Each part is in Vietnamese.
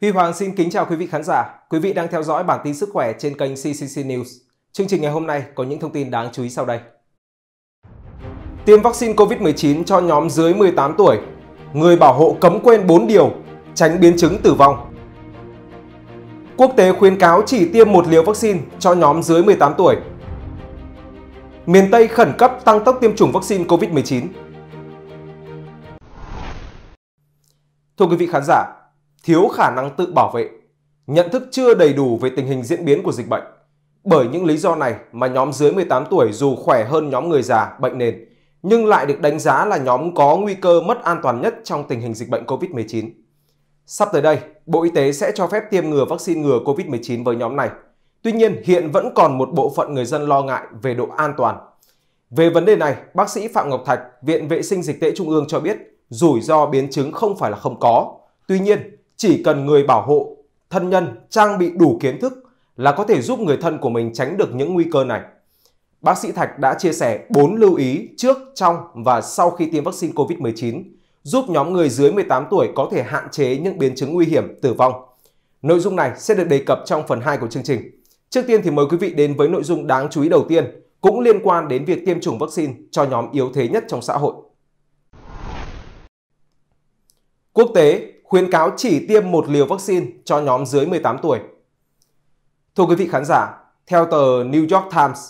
Huy Hoàng xin kính chào quý vị khán giả. Quý vị đang theo dõi bản tin sức khỏe trên kênh CCC News. Chương trình ngày hôm nay có những thông tin đáng chú ý sau đây. Tiêm vaccine COVID-19 cho nhóm dưới 18 tuổi. Người bảo hộ cấm quên 4 điều, tránh biến chứng tử vong. Quốc tế khuyến cáo chỉ tiêm một liều vaccine cho nhóm dưới 18 tuổi. Miền Tây khẩn cấp tăng tốc tiêm chủng vaccine COVID-19. Thưa quý vị khán giả, thiếu khả năng tự bảo vệ, nhận thức chưa đầy đủ về tình hình diễn biến của dịch bệnh. Bởi những lý do này mà nhóm dưới 18 tuổi dù khỏe hơn nhóm người già, bệnh nền, nhưng lại được đánh giá là nhóm có nguy cơ mất an toàn nhất trong tình hình dịch bệnh COVID-19. Sắp tới đây, Bộ Y tế sẽ cho phép tiêm ngừa vaccine ngừa COVID-19 với nhóm này. Tuy nhiên, hiện vẫn còn một bộ phận người dân lo ngại về độ an toàn. Về vấn đề này, bác sĩ Phạm Ngọc Thạch, Viện Vệ sinh Dịch tễ Trung ương cho biết, rủi ro biến chứng không phải là không có. Tuy nhiên, chỉ cần người bảo hộ, thân nhân trang bị đủ kiến thức là có thể giúp người thân của mình tránh được những nguy cơ này. Bác sĩ Thạch đã chia sẻ 4 lưu ý trước, trong và sau khi tiêm vaccine COVID-19 giúp nhóm người dưới 18 tuổi có thể hạn chế những biến chứng nguy hiểm tử vong. Nội dung này sẽ được đề cập trong phần 2 của chương trình. Trước tiên thì mời quý vị đến với nội dung đáng chú ý đầu tiên, cũng liên quan đến việc tiêm chủng vaccine cho nhóm yếu thế nhất trong xã hội. Quốc tế, khuyến cáo chỉ tiêm một liều vaccine cho nhóm dưới 18 tuổi. Thưa quý vị khán giả, theo tờ New York Times,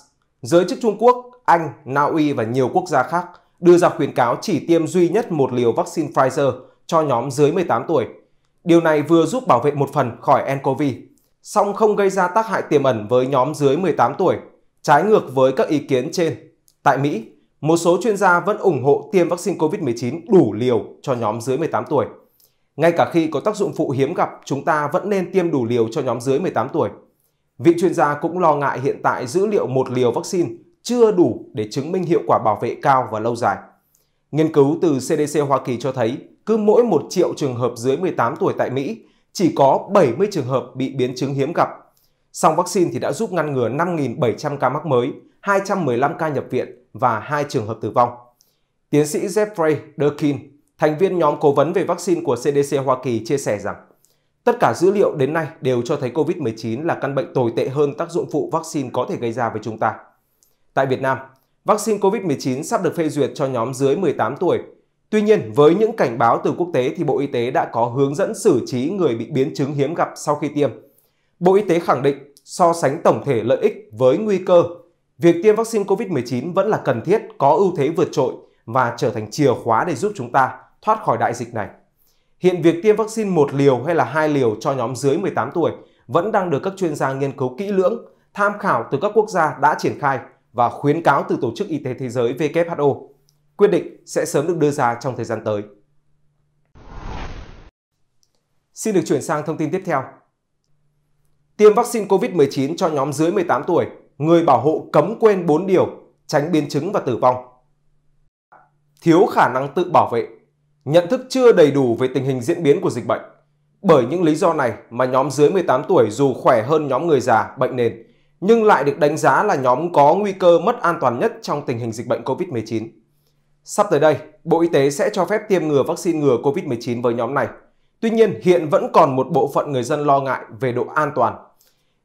giới chức Trung Quốc, Anh, Na Uy và nhiều quốc gia khác đưa ra khuyến cáo chỉ tiêm duy nhất một liều vaccine Pfizer cho nhóm dưới 18 tuổi. Điều này vừa giúp bảo vệ một phần khỏi nCoV, song không gây ra tác hại tiềm ẩn với nhóm dưới 18 tuổi, trái ngược với các ý kiến trên. Tại Mỹ, một số chuyên gia vẫn ủng hộ tiêm vaccine COVID-19 đủ liều cho nhóm dưới 18 tuổi. Ngay cả khi có tác dụng phụ hiếm gặp, chúng ta vẫn nên tiêm đủ liều cho nhóm dưới 18 tuổi. Vị chuyên gia cũng lo ngại hiện tại dữ liệu một liều vaccine chưa đủ để chứng minh hiệu quả bảo vệ cao và lâu dài. Nghiên cứu từ CDC Hoa Kỳ cho thấy, cứ mỗi 1 triệu trường hợp dưới 18 tuổi tại Mỹ, chỉ có 70 trường hợp bị biến chứng hiếm gặp. Song vaccine thì đã giúp ngăn ngừa 5.700 ca mắc mới, 215 ca nhập viện và 2 trường hợp tử vong. Tiến sĩ Jeffrey Durkin thành viên nhóm cố vấn về vaccine của CDC Hoa Kỳ chia sẻ rằng tất cả dữ liệu đến nay đều cho thấy COVID-19 là căn bệnh tồi tệ hơn tác dụng phụ vaccine có thể gây ra với chúng ta. Tại Việt Nam, vaccine COVID-19 sắp được phê duyệt cho nhóm dưới 18 tuổi. Tuy nhiên, với những cảnh báo từ quốc tế thì Bộ Y tế đã có hướng dẫn xử trí người bị biến chứng hiếm gặp sau khi tiêm. Bộ Y tế khẳng định so sánh tổng thể lợi ích với nguy cơ, việc tiêm vaccine COVID-19 vẫn là cần thiết, có ưu thế vượt trội và trở thành chìa khóa để giúp chúng ta thoát khỏi đại dịch này. Hiện việc tiêm vaccine một liều hay là hai liều cho nhóm dưới 18 tuổi vẫn đang được các chuyên gia nghiên cứu kỹ lưỡng, tham khảo từ các quốc gia đã triển khai và khuyến cáo từ Tổ chức Y tế Thế giới WHO. Quyết định sẽ sớm được đưa ra trong thời gian tới. Xin được chuyển sang thông tin tiếp theo. Tiêm vaccine COVID-19 cho nhóm dưới 18 tuổi, người bảo hộ cấm quên 4 điều, tránh biến chứng và tử vong. Thiếu khả năng tự bảo vệ nhận thức chưa đầy đủ về tình hình diễn biến của dịch bệnh. Bởi những lý do này mà nhóm dưới 18 tuổi dù khỏe hơn nhóm người già, bệnh nền, nhưng lại được đánh giá là nhóm có nguy cơ mất an toàn nhất trong tình hình dịch bệnh COVID-19. Sắp tới đây, Bộ Y tế sẽ cho phép tiêm ngừa vaccine ngừa COVID-19 với nhóm này. Tuy nhiên, hiện vẫn còn một bộ phận người dân lo ngại về độ an toàn.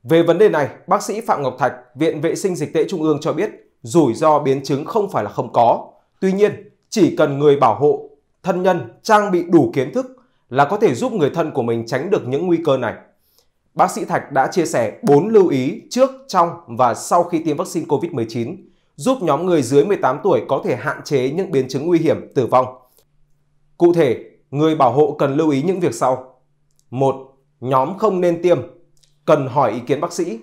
Về vấn đề này, bác sĩ Phạm Ngọc Thạch, Viện Vệ sinh Dịch tễ Trung ương cho biết, rủi ro biến chứng không phải là không có. Tuy nhiên, chỉ cần người bảo hộ thân nhân trang bị đủ kiến thức là có thể giúp người thân của mình tránh được những nguy cơ này. Bác sĩ Thạch đã chia sẻ 4 lưu ý trước, trong và sau khi tiêm vaccine COVID-19 giúp nhóm người dưới 18 tuổi có thể hạn chế những biến chứng nguy hiểm tử vong. Cụ thể, người bảo hộ cần lưu ý những việc sau. 1. Nhóm không nên tiêm, cần hỏi ý kiến bác sĩ.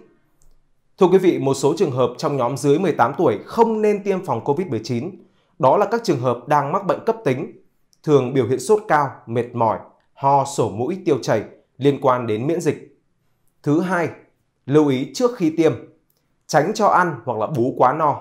Thưa quý vị, một số trường hợp trong nhóm dưới 18 tuổi không nên tiêm phòng COVID-19, đó là các trường hợp đang mắc bệnh cấp tính thường biểu hiện sốt cao, mệt mỏi, ho, sổ mũi, tiêu chảy liên quan đến miễn dịch. Thứ hai, lưu ý trước khi tiêm, tránh cho ăn hoặc là bú quá no.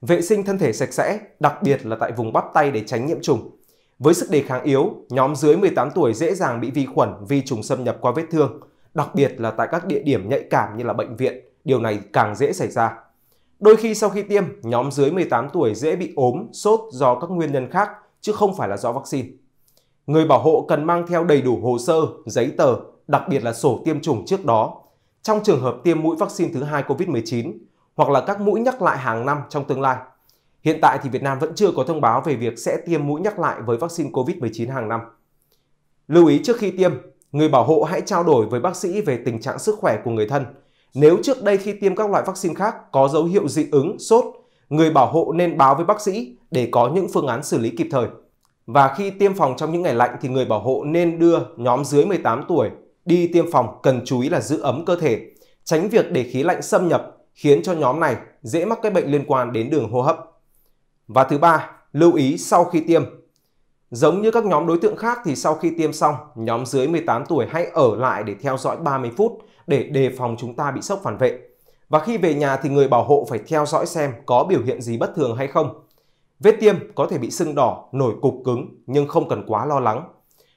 Vệ sinh thân thể sạch sẽ, đặc biệt là tại vùng bắp tay để tránh nhiễm trùng. Với sức đề kháng yếu, nhóm dưới 18 tuổi dễ dàng bị vi khuẩn, vi trùng xâm nhập qua vết thương, đặc biệt là tại các địa điểm nhạy cảm như là bệnh viện. Điều này càng dễ xảy ra. Đôi khi sau khi tiêm, nhóm dưới 18 tuổi dễ bị ốm, sốt do các nguyên nhân khác chứ không phải là do vaccine. Người bảo hộ cần mang theo đầy đủ hồ sơ, giấy tờ, đặc biệt là sổ tiêm chủng trước đó. Trong trường hợp tiêm mũi vaccine thứ hai COVID-19 hoặc là các mũi nhắc lại hàng năm trong tương lai. Hiện tại thì Việt Nam vẫn chưa có thông báo về việc sẽ tiêm mũi nhắc lại với vaccine COVID-19 hàng năm. Lưu ý trước khi tiêm, người bảo hộ hãy trao đổi với bác sĩ về tình trạng sức khỏe của người thân. Nếu trước đây khi tiêm các loại vaccine khác có dấu hiệu dị ứng, sốt người bảo hộ nên báo với bác sĩ để có những phương án xử lý kịp thời. Và khi tiêm phòng trong những ngày lạnh thì người bảo hộ nên đưa nhóm dưới 18 tuổi đi tiêm phòng cần chú ý là giữ ấm cơ thể, tránh việc để khí lạnh xâm nhập khiến cho nhóm này dễ mắc các bệnh liên quan đến đường hô hấp. Và thứ ba, lưu ý sau khi tiêm. Giống như các nhóm đối tượng khác thì sau khi tiêm xong, nhóm dưới 18 tuổi hãy ở lại để theo dõi 30 phút để đề phòng chúng ta bị sốc phản vệ. Và khi về nhà thì người bảo hộ phải theo dõi xem có biểu hiện gì bất thường hay không. Vết tiêm có thể bị sưng đỏ, nổi cục cứng nhưng không cần quá lo lắng.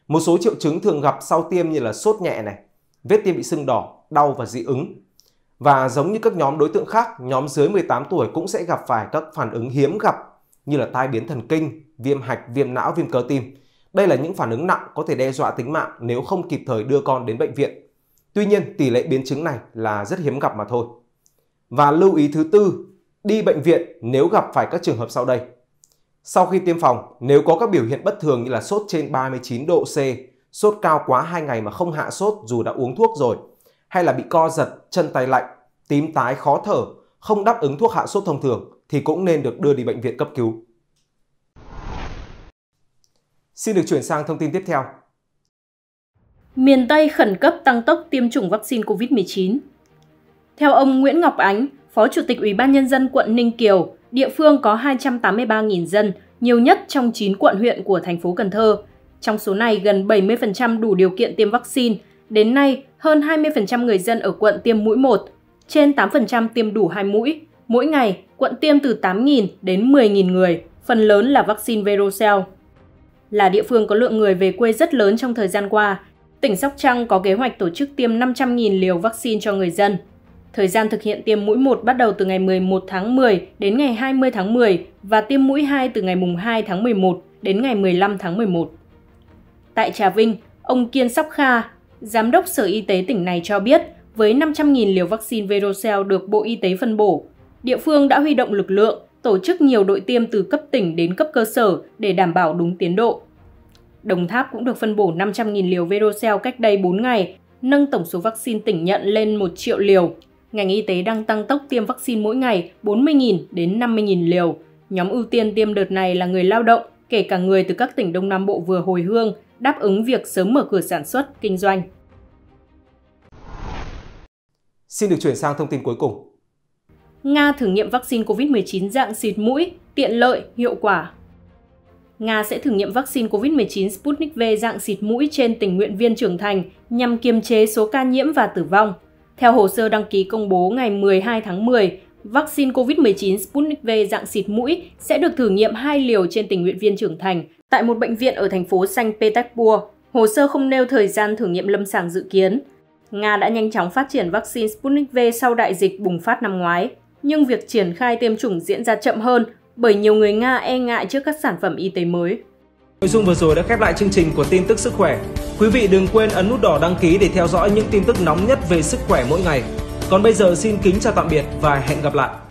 Một số triệu chứng thường gặp sau tiêm như là sốt nhẹ này, vết tiêm bị sưng đỏ, đau và dị ứng. Và giống như các nhóm đối tượng khác, nhóm dưới 18 tuổi cũng sẽ gặp phải các phản ứng hiếm gặp như là tai biến thần kinh, viêm hạch, viêm não, viêm cơ tim. Đây là những phản ứng nặng có thể đe dọa tính mạng nếu không kịp thời đưa con đến bệnh viện. Tuy nhiên, tỷ lệ biến chứng này là rất hiếm gặp mà thôi. Và lưu ý thứ tư, đi bệnh viện nếu gặp phải các trường hợp sau đây. Sau khi tiêm phòng, nếu có các biểu hiện bất thường như là sốt trên 39 độ C, sốt cao quá 2 ngày mà không hạ sốt dù đã uống thuốc rồi, hay là bị co giật, chân tay lạnh, tím tái khó thở, không đáp ứng thuốc hạ sốt thông thường thì cũng nên được đưa đi bệnh viện cấp cứu. Xin được chuyển sang thông tin tiếp theo. Miền Tây khẩn cấp tăng tốc tiêm chủng vaccine COVID-19 theo ông Nguyễn Ngọc Ánh, Phó Chủ tịch Ủy ban Nhân dân quận Ninh Kiều, địa phương có 283.000 dân, nhiều nhất trong 9 quận huyện của thành phố Cần Thơ. Trong số này, gần 70% đủ điều kiện tiêm vaccine. Đến nay, hơn 20% người dân ở quận tiêm mũi 1, trên 8% tiêm đủ 2 mũi. Mỗi ngày, quận tiêm từ 8.000 đến 10.000 người, phần lớn là vaccine Verocell. Là địa phương có lượng người về quê rất lớn trong thời gian qua, tỉnh Sóc Trăng có kế hoạch tổ chức tiêm 500.000 liều vaccine cho người dân – Thời gian thực hiện tiêm mũi 1 bắt đầu từ ngày 11 tháng 10 đến ngày 20 tháng 10 và tiêm mũi 2 từ ngày 2 tháng 11 đến ngày 15 tháng 11. Tại Trà Vinh, ông Kiên Sóc Kha, Giám đốc Sở Y tế tỉnh này cho biết, với 500.000 liều vaccine Verocell được Bộ Y tế phân bổ, địa phương đã huy động lực lượng, tổ chức nhiều đội tiêm từ cấp tỉnh đến cấp cơ sở để đảm bảo đúng tiến độ. Đồng Tháp cũng được phân bổ 500.000 liều Verocell cách đây 4 ngày, nâng tổng số vaccine tỉnh nhận lên 1 triệu liều ngành y tế đang tăng tốc tiêm vaccine mỗi ngày 40.000 đến 50.000 liều. Nhóm ưu tiên tiêm đợt này là người lao động, kể cả người từ các tỉnh Đông Nam Bộ vừa hồi hương, đáp ứng việc sớm mở cửa sản xuất, kinh doanh. Xin được chuyển sang thông tin cuối cùng. Nga thử nghiệm vaccine COVID-19 dạng xịt mũi, tiện lợi, hiệu quả. Nga sẽ thử nghiệm vaccine COVID-19 Sputnik V dạng xịt mũi trên tình nguyện viên trưởng thành nhằm kiềm chế số ca nhiễm và tử vong. Theo hồ sơ đăng ký công bố ngày 12 tháng 10, vaccine COVID-19 Sputnik V dạng xịt mũi sẽ được thử nghiệm hai liều trên tình nguyện viên trưởng thành tại một bệnh viện ở thành phố Saint Petersburg. Hồ sơ không nêu thời gian thử nghiệm lâm sàng dự kiến. Nga đã nhanh chóng phát triển vaccine Sputnik V sau đại dịch bùng phát năm ngoái, nhưng việc triển khai tiêm chủng diễn ra chậm hơn bởi nhiều người Nga e ngại trước các sản phẩm y tế mới. Nội dung vừa rồi đã khép lại chương trình của tin tức sức khỏe. Quý vị đừng quên ấn nút đỏ đăng ký để theo dõi những tin tức nóng nhất về sức khỏe mỗi ngày. Còn bây giờ xin kính chào tạm biệt và hẹn gặp lại.